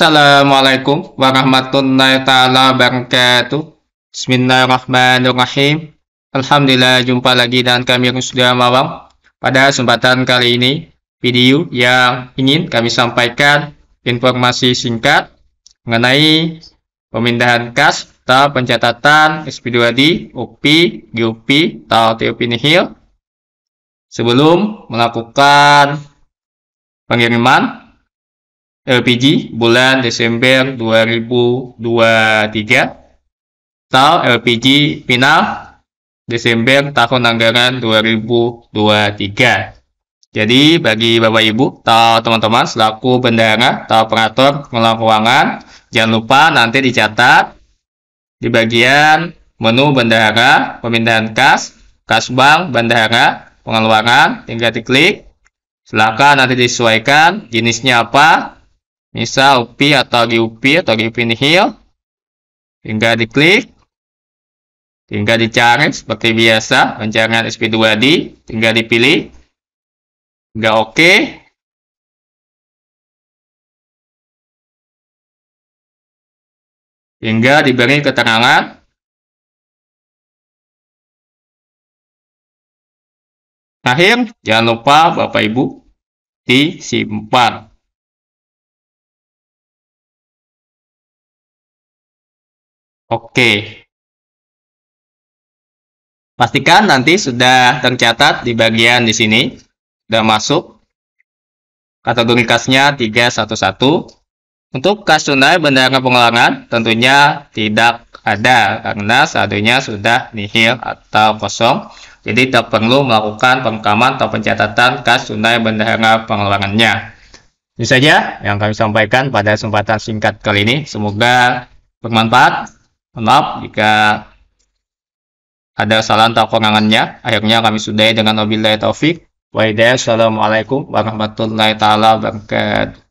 Assalamualaikum warahmatullahi taala wabarakatuh. Bismillahirrahmanirrahim. Alhamdulillah jumpa lagi dengan kami sudah Mawam. Pada kesempatan kali ini, video yang ingin kami sampaikan informasi singkat mengenai pemindahan kas atau pencatatan SP2D, UP, GUP, atau TUP nihil sebelum melakukan pengiriman LPG bulan Desember 2023 atau LPG final Desember tahun anggaran 2023. Jadi bagi Bapak Ibu atau teman-teman selaku bendahara atau operator pengelola keuangan, jangan lupa nanti dicatat di bagian menu bendahara, pemindahan kas, kas bank, bendahara, pengeluaran, tinggal diklik. Silakan nanti disesuaikan jenisnya apa, misal upi atau UPI atau UPI nihil tinggal diklik tinggal dicari seperti biasa pencarian SP2D tinggal dipilih tinggal oke OK. hingga diberi keterangan Akhir, jangan lupa Bapak Ibu disimpan. Oke. Pastikan nanti sudah tercatat di bagian di sini. Sudah masuk. Kategori kasnya 311. Untuk kas tunai bendera pengeluaran tentunya tidak ada karena satunya sudah nihil atau kosong. Jadi tak perlu melakukan perekaman atau pencatatan kas tunai bendera pengeluarannya. Ini saja yang kami sampaikan pada kesempatan singkat kali ini. Semoga bermanfaat. Maaf jika ada kesalahan atau kekurangannya. Akhirnya kami sudahi dengan wabillahi taufik. Wa Assalamualaikum warahmatullahi taala wabarakatuh.